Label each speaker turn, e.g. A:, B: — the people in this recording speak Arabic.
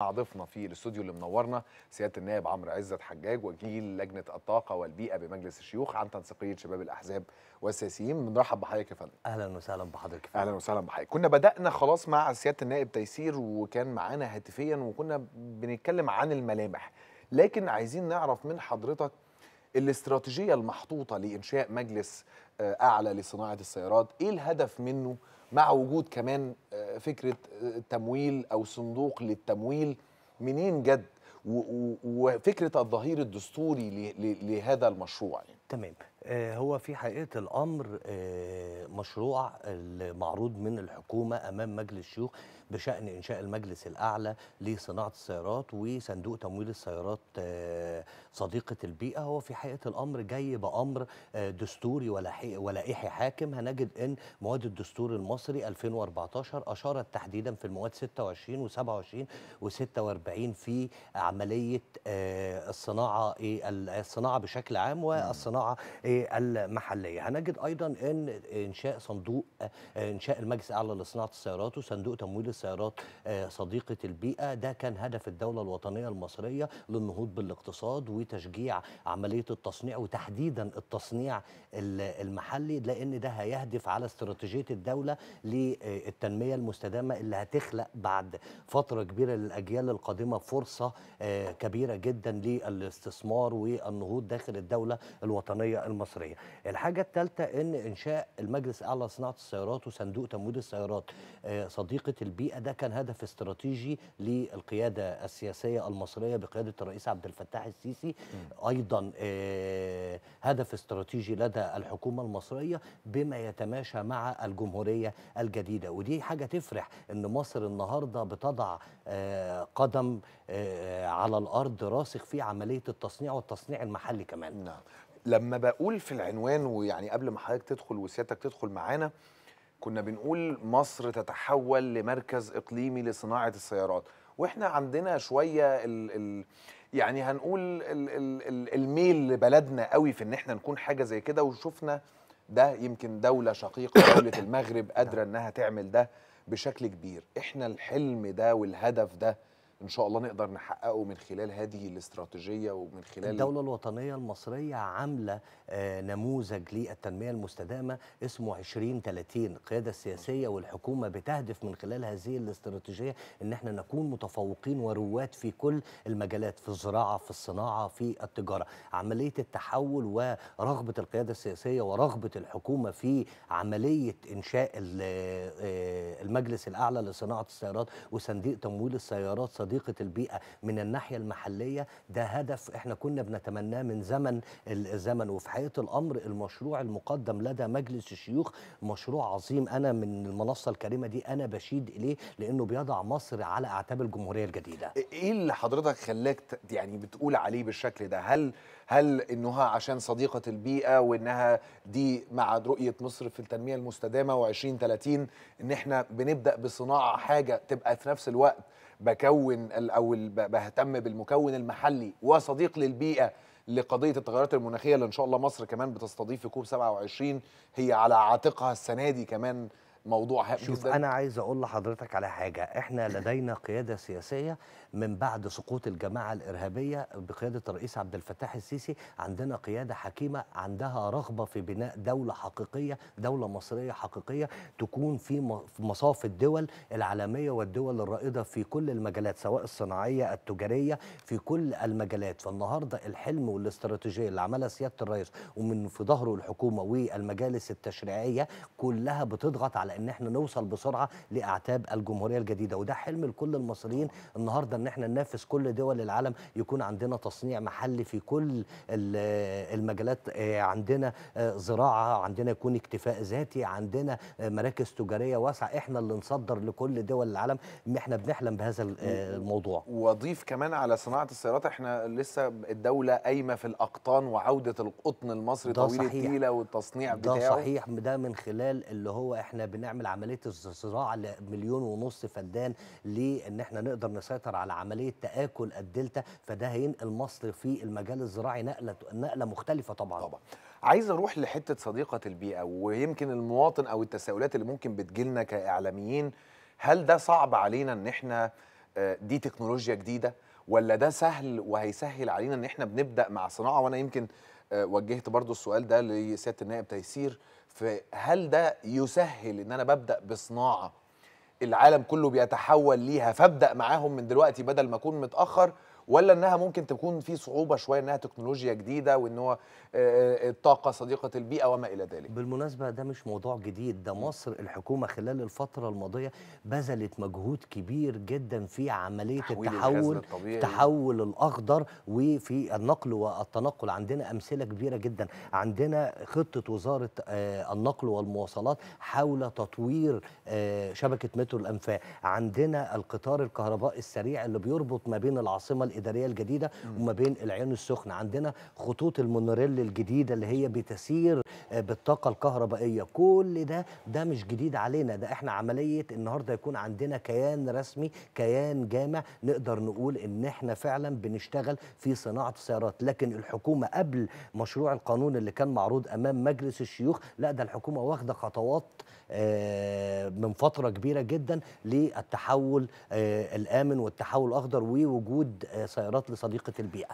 A: مع ضيفنا في الاستوديو اللي منورنا سياده النائب عمرو عزت حجاج وكيل لجنه الطاقه والبيئه بمجلس الشيوخ عن تنسيقيه شباب الاحزاب والسياسيين بنرحب بحضرتك يا فندم
B: اهلا وسهلا بحضرتك
A: اهلا وسهلا بحضرتك كنا بدانا خلاص مع سياده النائب تيسير وكان معانا هاتفيا وكنا بنتكلم عن الملامح لكن عايزين نعرف من حضرتك الاستراتيجيه المحطوطه لانشاء مجلس آه، اعلى لصناعه السيارات ايه الهدف منه مع وجود كمان آه، فكره آه، تمويل او صندوق للتمويل منين جد وفكره الظهير الدستوري لهذا المشروع يعني.
B: تمام آه، هو في حقيقة الأمر آه، مشروع المعروض من الحكومة أمام مجلس الشيوخ بشأن إنشاء المجلس الأعلى لصناعة السيارات وصندوق تمويل السيارات آه، صديقة البيئة هو في حقيقة الأمر جاي بأمر دستوري ولائحي حاكم هنجد أن مواد الدستور المصري 2014 أشارت تحديدا في المواد 26 و27 و46 في عملية الصناعة إيه، الصناعة بشكل عام والصناعة إيه، المحليه هنجد ايضا ان انشاء صندوق انشاء المجلس الاعلى لصناعه السيارات وصندوق تمويل السيارات آه، صديقه البيئه ده كان هدف الدوله الوطنيه المصريه للنهوض بالاقتصاد وتشجيع عمليه التصنيع وتحديدا التصنيع المحلي لان ده هيهدف على استراتيجيه الدوله للتنميه المستدامه اللي هتخلق بعد فتره كبيره للاجيال القادمه فرصه آه، كبيره جدا للاستثمار والنهوض داخل الدوله الوطنيه المصرية المصريه. الحاجه الثالثه ان انشاء المجلس الاعلى لصناعه السيارات وصندوق تمويل السيارات آه، صديقه البيئه ده كان هدف استراتيجي للقياده السياسيه المصريه بقياده الرئيس عبد الفتاح السيسي ايضا آه، هدف استراتيجي لدى الحكومه المصريه بما يتماشى مع الجمهوريه الجديده ودي حاجه تفرح ان مصر النهارده بتضع آه، قدم على الارض راسخ في عمليه التصنيع والتصنيع المحلي كمان نعم
A: لما بقول في العنوان ويعني قبل ما حضرتك تدخل وسيادتك تدخل معانا كنا بنقول مصر تتحول لمركز اقليمي لصناعه السيارات واحنا عندنا شويه الـ الـ يعني هنقول الـ الـ الـ الميل لبلدنا قوي في ان احنا نكون حاجه زي كده وشفنا ده يمكن دوله شقيقه دوله المغرب قادره انها تعمل ده بشكل كبير احنا الحلم ده والهدف ده ان شاء الله نقدر نحققه من خلال هذه الاستراتيجيه ومن خلال الدوله
B: الوطنيه المصريه عامله آه، نموذج للتنميه المستدامه اسمه 20 30 القياده السياسيه والحكومه بتهدف من خلال هذه الاستراتيجيه ان احنا نكون متفوقين ورواد في كل المجالات في الزراعه في الصناعه في التجاره عمليه التحول ورغبه القياده السياسيه ورغبه الحكومه في عمليه انشاء آه، المجلس الاعلى لصناعه السيارات وصنديق تمويل السيارات صديقه البيئه من الناحيه المحليه ده هدف احنا كنا بنتمناه من زمن الزمن وفي حقيقه الامر المشروع المقدم لدى مجلس الشيوخ مشروع عظيم انا من المنصه الكريمه دي انا بشيد اليه لانه بيضع مصر على اعتاب الجمهوريه الجديده. ايه, إيه اللي حضرتك
A: خلاك يعني بتقول عليه بالشكل ده؟ هل هل انها عشان صديقه البيئه وانها دي مع رؤيه مصر في التنميه المستدامه و2030 ان احنا بنبدا بصناعه حاجه تبقى في نفس الوقت بكون او بهتم بالمكون المحلي وصديق للبيئه لقضيه التغيرات المناخيه اللي ان شاء الله مصر كمان بتستضيف في كوب 27 هي على عاتقها السنه دي كمان موضوع هام شوف جدا. انا عايز
B: اقول لحضرتك على حاجه احنا لدينا قياده سياسيه من بعد سقوط الجماعه الارهابيه بقياده الرئيس عبد الفتاح السيسي عندنا قياده حكيمه عندها رغبه في بناء دوله حقيقيه دوله مصريه حقيقيه تكون في مصاف الدول العالميه والدول الرائده في كل المجالات سواء الصناعيه التجاريه في كل المجالات فالنهارده الحلم والاستراتيجيه اللي عملها سياده الرئيس ومن في ظهره الحكومه والمجالس التشريعيه كلها بتضغط على ان احنا نوصل بسرعه لاعتاب الجمهوريه الجديده وده حلم لكل المصريين النهارده ان احنا ننافس كل دول العالم يكون عندنا تصنيع محلي في كل المجالات آه، عندنا آه، زراعه عندنا يكون اكتفاء ذاتي عندنا آه، مراكز تجاريه واسعه احنا اللي نصدر لكل دول العالم احنا بنحلم بهذا الموضوع
A: واضيف كمان على صناعه السيارات احنا لسه الدوله قايمه في الاقطان وعوده القطن المصري طويل التيله والتصنيع بتاعه ده صحيح
B: ده من خلال اللي هو احنا بنعمل نعمل عمليه الزراعه لمليون ونص فدان لان احنا نقدر نسيطر على عمليه تاكل الدلتا فده هينقل مصر في المجال الزراعي نقله نقله مختلفه طبعا طبعا
A: عايز اروح لحته صديقه البيئه ويمكن المواطن او التساؤلات اللي ممكن بتجيلنا كاعلاميين هل ده صعب علينا ان احنا آه، دي تكنولوجيا جديده ولا ده سهل وهيسهل علينا ان احنا بنبدا مع صناعه وانا يمكن آه، وجهت برضو السؤال ده لسياده النائب تيسير فهل ده يسهل ان انا ببدا بصناعه العالم كله بيتحول ليها فابدا معاهم من دلوقتي بدل ما اكون متاخر ولا انها ممكن تكون في صعوبه شويه انها تكنولوجيا جديده وان هو
B: الطاقه آه، آه، صديقه البيئه وما الى ذلك بالمناسبه ده مش موضوع جديد ده مصر الحكومه خلال الفتره الماضيه بذلت مجهود كبير جدا في عمليه التحول تحول الاخضر وفي النقل والتنقل عندنا امثله كبيره جدا عندنا خطه وزاره آه، النقل والمواصلات حول تطوير شبكه مترو الانفاق عندنا القطار الكهربائي السريع اللي بيربط ما بين العاصمه الاداريه الجديده وما بين العين السخنه عندنا خطوط المونوريل الجديده اللي هي بتسير آه، بالطاقه الكهربائيه كل ده ده مش جديد علينا ده احنا عمليه النهارده يكون عندنا كيان رسمي كيان جامع نقدر نقول ان احنا فعلا بنشتغل في صناعه السيارات لكن الحكومه قبل مشروع القانون اللي كان معروض امام مجلس الشيوخ لا ده الحكومه واخده خطوات آه، من فتره كبيره جدا للتحول آه، الامن والتحول الاخضر ووجود سيارات لصديقه البيئه